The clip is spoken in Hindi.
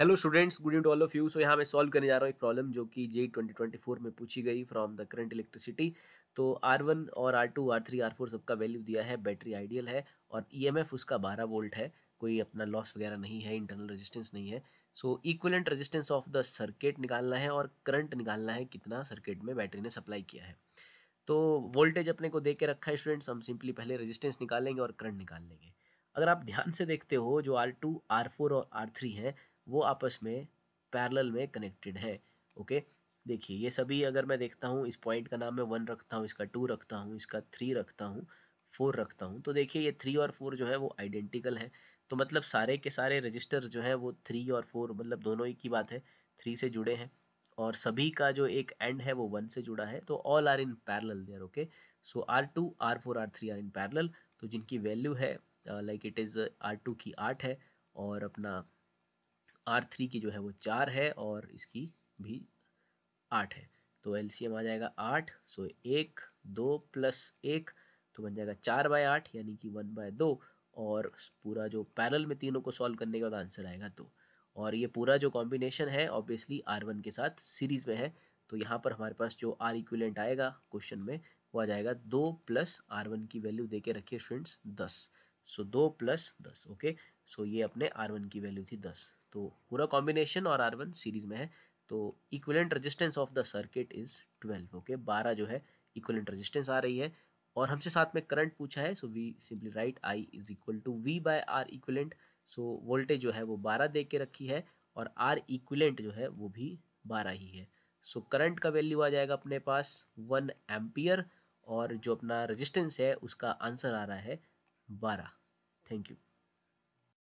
hello students good evening all of you so यहाँ मैं सॉल्व करने जा रहा हूँ एक प्रॉब्लम जो कि जे फोर में पूछी गई फ्रॉम द करंट इलेक्ट्रिसिटी तो आर वन और R R two three R four सबका वैल्यू दिया है बैटरी आइडियल है और ई एम एफ उसका बारह वोल्ट है कोई अपना लॉस वगैरह नहीं है इंटरनल रेजिस्टेंस नहीं है so equivalent resistance of the circuit निकालना है और करंट निकालना है कितना सर्किट में बैटरी ने सप्लाई किया है तो वोल्टेज अपने को दे के रखा है स्टूडेंट्स हम सिंपली पहले रेजिस्टेंस निकालेंगे और करंट निकाल लेंगे अगर आप ध्यान से देखते हो जो आर टू आर फोर और आर थ्री हैं वो आपस में पैरल में कनेक्टेड है ओके देखिए ये सभी अगर मैं देखता हूँ इस पॉइंट का नाम मैं वन रखता हूँ इसका टू रखता हूँ इसका थ्री रखता हूँ फोर रखता हूँ तो देखिए ये थ्री और फोर जो है वो आइडेंटिकल है तो मतलब सारे के सारे रजिस्टर जो है वो थ्री और फोर मतलब दोनों ही की बात है थ्री से जुड़े हैं और सभी का जो एक एंड है वो वन से जुड़ा है तो all are in parallel there okay so R two R four R three are in parallel तो जिनकी वैल्यू है like it is R two की आठ है और अपना आर थ्री की जो है वो चार है और इसकी भी आठ है तो एम आ जाएगा आठ सो एक दो प्लस एक तो बन जाएगा चार बाय आठ यानी कि वन बाय दो और पूरा जो पैनल में तीनों को सॉल्व करने के बाद आंसर आएगा दो और ये पूरा जो कॉम्बिनेशन है ऑब्वियसली आर वन के साथ सीरीज़ में है तो यहाँ पर हमारे पास जो आर इक्विलेंट आएगा क्वेश्चन में वो आ जाएगा दो प्लस आर वन की वैल्यू दे के रखिए स्टूडेंट्स दस सो दो प्लस दस ओके सो ये अपने आर वन की वैल्यू थी दस तो पूरा कॉम्बिनेशन और आर वन सीरीज में है तो equivalent resistance of the circuit is twelve okay बारह जो है इक्वलेंट रजिस्टेंस आ रही है और हमसे साथ में करंट पूछा है so we simply write I is equal to V by R equivalent so voltage जो है वो बारह दे के रखी है और आर इक्वलेंट जो है वो भी बारह ही है सो so, करंट का वैल्यू आ जाएगा अपने पास वन एम्पियर और जो अपना रजिस्टेंस है उसका आंसर आ रहा है बारह थैंक यू